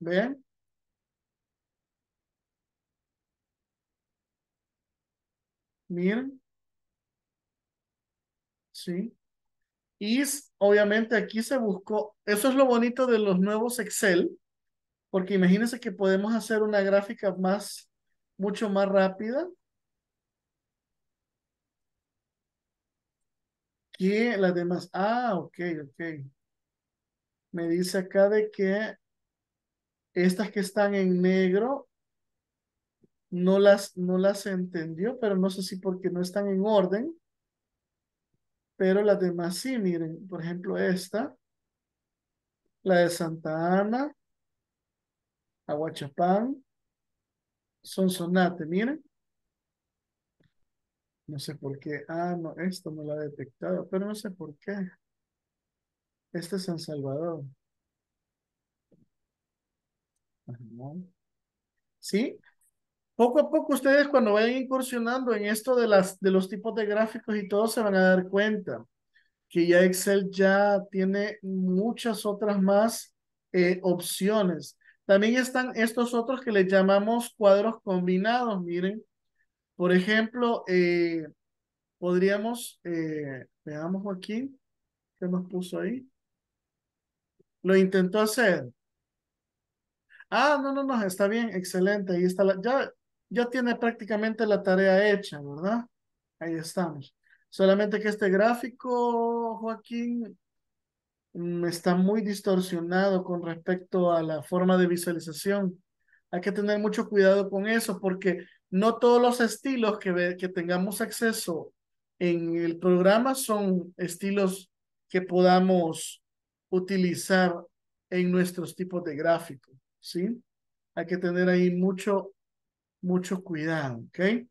¿vean? Miren. ¿Sí? Y obviamente aquí se buscó, eso es lo bonito de los nuevos Excel, porque imagínense que podemos hacer una gráfica más, mucho más rápida, que las demás. Ah, ok, ok me dice acá de que estas que están en negro no las, no las entendió, pero no sé si porque no están en orden. Pero las demás sí, miren, por ejemplo, esta, la de Santa Ana, Aguachapán, son sonate miren. No sé por qué. Ah, no, esto no lo ha detectado, pero no sé por qué. Este es San Salvador. ¿Sí? Poco a poco ustedes cuando vayan incursionando en esto de, las, de los tipos de gráficos y todo se van a dar cuenta que ya Excel ya tiene muchas otras más eh, opciones. También están estos otros que le llamamos cuadros combinados, miren. Por ejemplo, eh, podríamos, eh, veamos aquí, ¿qué nos puso ahí? Lo intentó hacer. Ah, no, no, no, está bien, excelente. Ahí está la, ya, ya tiene prácticamente la tarea hecha, ¿verdad? Ahí estamos. Solamente que este gráfico, Joaquín, mm, está muy distorsionado con respecto a la forma de visualización. Hay que tener mucho cuidado con eso porque no todos los estilos que, que tengamos acceso en el programa son estilos que podamos utilizar en nuestros tipos de gráficos, ¿sí? Hay que tener ahí mucho, mucho cuidado, ¿ok?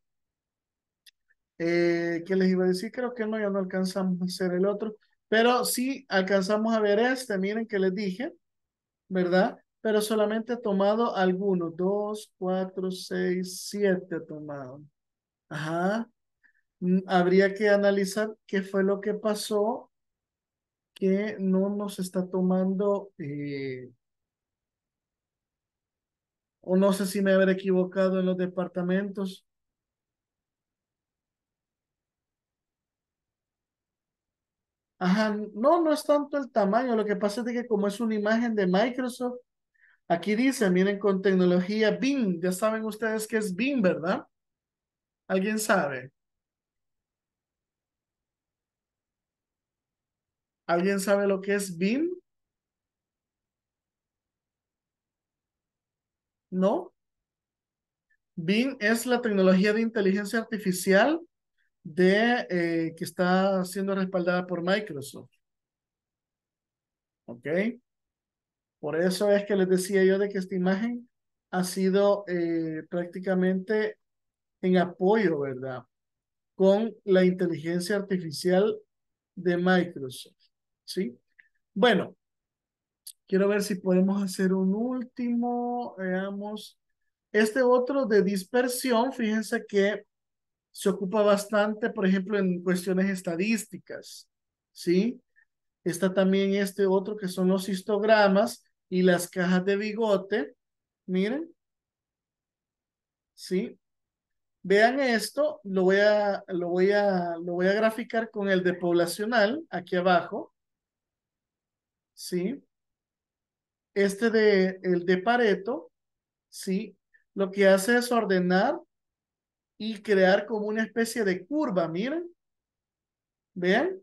Eh, ¿Qué les iba a decir? Creo que no, ya no alcanzamos a hacer el otro, pero sí alcanzamos a ver este, miren que les dije, ¿verdad? Pero solamente he tomado algunos, dos, cuatro, seis, siete he tomado. Ajá. Mm, habría que analizar qué fue lo que pasó que no nos está tomando, eh, o no sé si me habré equivocado en los departamentos. Ajá, no, no es tanto el tamaño, lo que pasa es que como es una imagen de Microsoft, aquí dice, miren, con tecnología BIM, ya saben ustedes qué es BIM, ¿verdad? ¿Alguien sabe? ¿Alguien sabe lo que es BIM? ¿No? BIM es la tecnología de inteligencia artificial de, eh, que está siendo respaldada por Microsoft. ¿Ok? Por eso es que les decía yo de que esta imagen ha sido eh, prácticamente en apoyo, ¿verdad? Con la inteligencia artificial de Microsoft. ¿sí? Bueno, quiero ver si podemos hacer un último, veamos. Este otro de dispersión, fíjense que se ocupa bastante, por ejemplo, en cuestiones estadísticas, ¿sí? Está también este otro que son los histogramas y las cajas de bigote, miren, ¿sí? Vean esto, lo voy a, lo voy a, lo voy a graficar con el de poblacional aquí abajo. ¿sí? Este de, el de Pareto, ¿sí? Lo que hace es ordenar y crear como una especie de curva, miren. ¿Vean?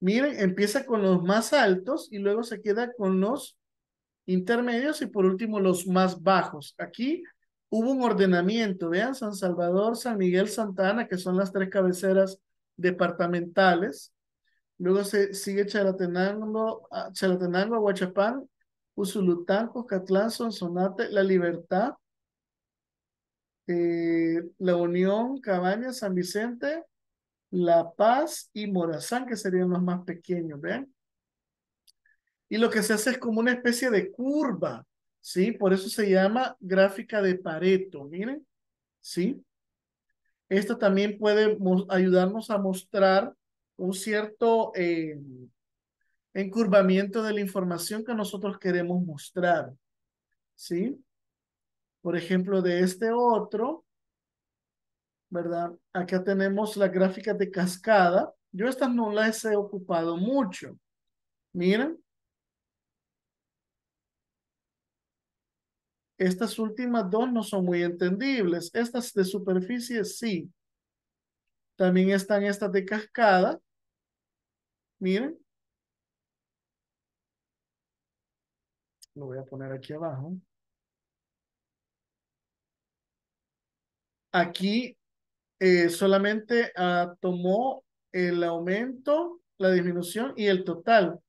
Miren, empieza con los más altos y luego se queda con los intermedios y por último los más bajos. Aquí hubo un ordenamiento, vean, San Salvador, San Miguel, Santa Ana, que son las tres cabeceras departamentales, Luego se sigue charatenango, ah, Chalatenango, Huachapán, Usulután, Coscatlán, Sonsonate, La Libertad, eh, La Unión, Cabañas, San Vicente, La Paz y Morazán, que serían los más pequeños, ¿ven? Y lo que se hace es como una especie de curva, ¿sí? Por eso se llama gráfica de Pareto, miren, ¿sí? Esto también puede ayudarnos a mostrar un cierto eh, encurvamiento de la información que nosotros queremos mostrar. ¿Sí? Por ejemplo, de este otro, ¿verdad? Acá tenemos la gráfica de cascada. Yo estas no las he ocupado mucho. Miren. Estas últimas dos no son muy entendibles. Estas de superficie sí. También están estas de cascada. Miren. Lo voy a poner aquí abajo. Aquí eh, solamente ah, tomó el aumento, la disminución y el total.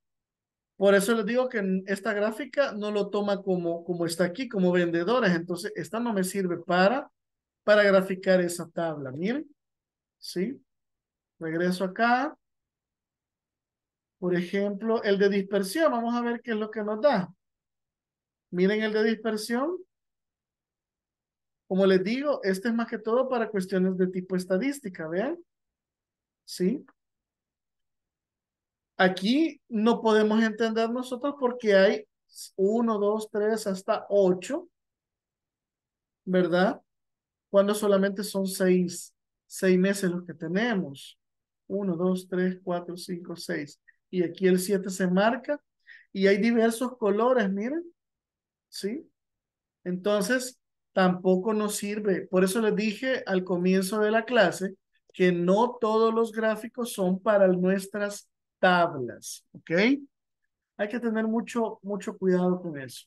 Por eso les digo que esta gráfica no lo toma como, como está aquí, como vendedores. Entonces, esta no me sirve para, para graficar esa tabla. Miren, ¿sí? Regreso acá. Por ejemplo, el de dispersión. Vamos a ver qué es lo que nos da. Miren el de dispersión. Como les digo, este es más que todo para cuestiones de tipo estadística, ¿vean? ¿Sí? Aquí no podemos entender nosotros porque hay uno, dos, tres, hasta ocho. ¿verdad? Cuando solamente son seis, seis meses los que tenemos. uno dos tres cuatro cinco seis y aquí el 7 se marca y hay diversos colores, miren, ¿sí? Entonces, tampoco nos sirve. Por eso les dije al comienzo de la clase que no todos los gráficos son para nuestras tablas, ¿ok? Hay que tener mucho, mucho cuidado con eso.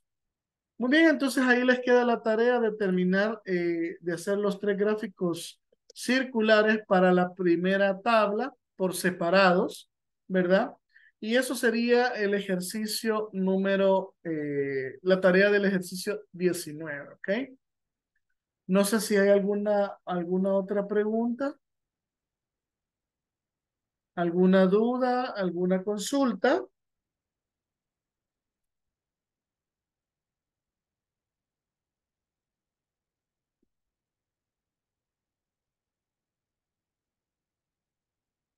Muy bien, entonces ahí les queda la tarea de terminar eh, de hacer los tres gráficos circulares para la primera tabla por separados, ¿verdad? Y eso sería el ejercicio número, eh, la tarea del ejercicio diecinueve, ¿ok? No sé si hay alguna, alguna otra pregunta, alguna duda, alguna consulta.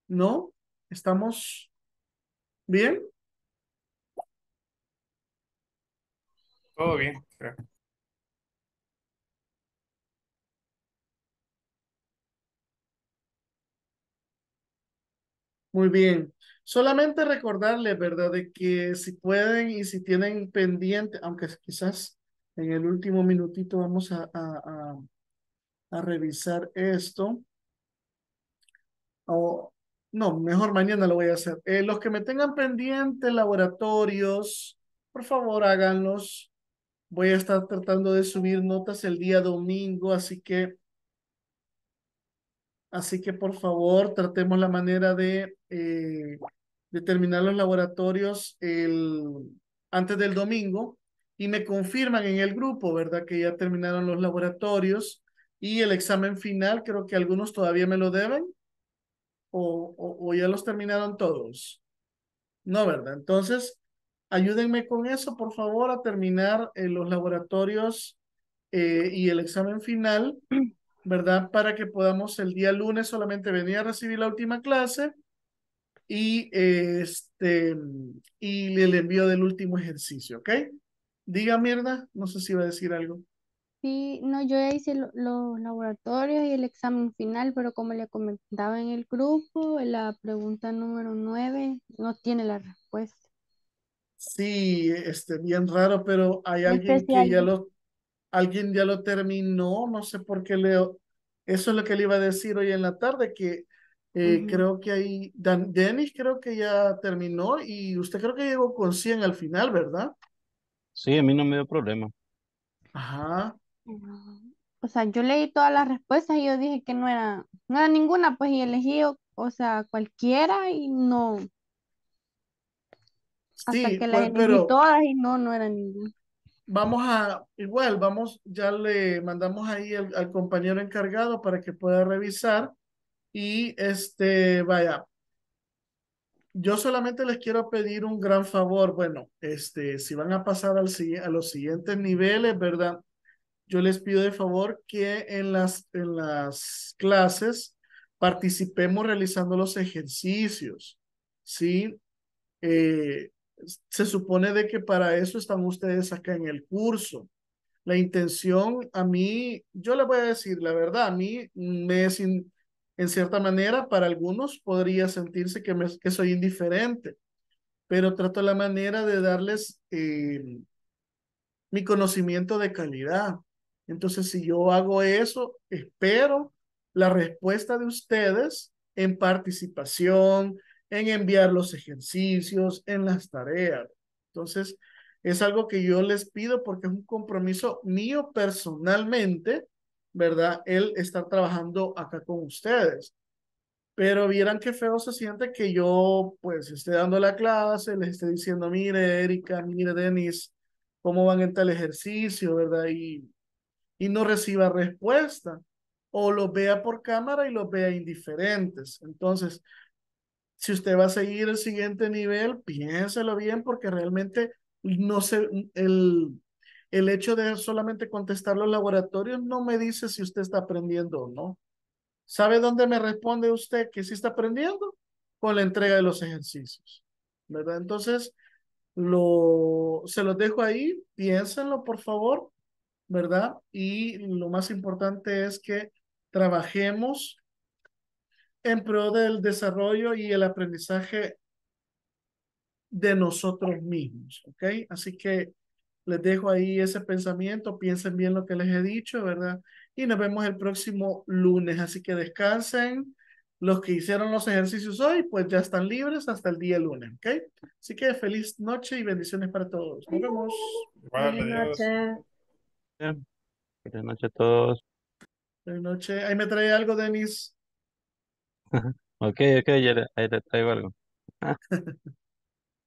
¿No? Estamos ¿Bien? Todo bien, Muy bien. Solamente recordarles, ¿verdad? De que si pueden y si tienen pendiente, aunque quizás en el último minutito vamos a, a, a, a revisar esto. O, no, mejor mañana lo voy a hacer. Eh, los que me tengan pendiente, laboratorios, por favor háganlos. Voy a estar tratando de subir notas el día domingo, así que, así que por favor tratemos la manera eh, de, terminar los laboratorios el, antes del domingo y me confirman en el grupo, ¿verdad? Que ya terminaron los laboratorios y el examen final, creo que algunos todavía me lo deben o, ya los terminaron todos. No, ¿verdad? Entonces, ayúdenme con eso, por favor, a terminar eh, los laboratorios eh, y el examen final, ¿verdad? Para que podamos el día lunes solamente venir a recibir la última clase y, eh, este, y el envío del último ejercicio, ¿ok? Diga mierda, no sé si va a decir algo. Sí, no, yo ya hice los laboratorios y el examen final, pero como le comentaba en el grupo, la pregunta número nueve no tiene la respuesta. Sí, este, bien raro, pero hay alguien que ya lo, alguien ya lo terminó, no sé por qué leo. Eso es lo que le iba a decir hoy en la tarde, que eh, creo que ahí, Dan, Dennis creo que ya terminó y usted creo que llegó con 100 al final, ¿verdad? Sí, a mí no me dio problema. Ajá. O sea, yo leí todas las respuestas y yo dije que no era, no era ninguna, pues, y elegí, o, sea, cualquiera y no. Hasta sí, que las pues, elegí todas y no, no era ninguna. Vamos a, igual, vamos, ya le mandamos ahí al compañero encargado para que pueda revisar. Y este, vaya, yo solamente les quiero pedir un gran favor. Bueno, este, si van a pasar al, a los siguientes niveles, ¿verdad? yo les pido de favor que en las, en las clases participemos realizando los ejercicios, ¿sí? Eh, se supone de que para eso están ustedes acá en el curso. La intención a mí, yo le voy a decir la verdad, a mí me en cierta manera, para algunos podría sentirse que, que soy indiferente, pero trato la manera de darles eh, mi conocimiento de calidad. Entonces, si yo hago eso, espero la respuesta de ustedes en participación, en enviar los ejercicios, en las tareas. Entonces, es algo que yo les pido porque es un compromiso mío personalmente, ¿verdad? El estar trabajando acá con ustedes. Pero vieran qué feo se siente que yo, pues, esté dando la clase, les esté diciendo, mire, Erika, mire, Denis, cómo van en tal ejercicio, ¿verdad? Y y no reciba respuesta o lo vea por cámara y lo vea indiferentes. Entonces, si usted va a seguir el siguiente nivel, piénselo bien porque realmente no sé, el, el hecho de solamente contestar los laboratorios no me dice si usted está aprendiendo o no. ¿Sabe dónde me responde usted que sí está aprendiendo? Con la entrega de los ejercicios, ¿verdad? Entonces, lo, se los dejo ahí, piénsenlo por favor, ¿verdad? Y lo más importante es que trabajemos en pro del desarrollo y el aprendizaje de nosotros mismos, ¿ok? Así que les dejo ahí ese pensamiento, piensen bien lo que les he dicho, ¿verdad? Y nos vemos el próximo lunes, así que descansen. Los que hicieron los ejercicios hoy, pues ya están libres hasta el día lunes, ¿ok? Así que feliz noche y bendiciones para todos. Nos vemos. Buenas noches. Buenas noches a todos. Buenas noches. Ahí me trae algo, Denis. Ok, ok, ahí te traigo algo.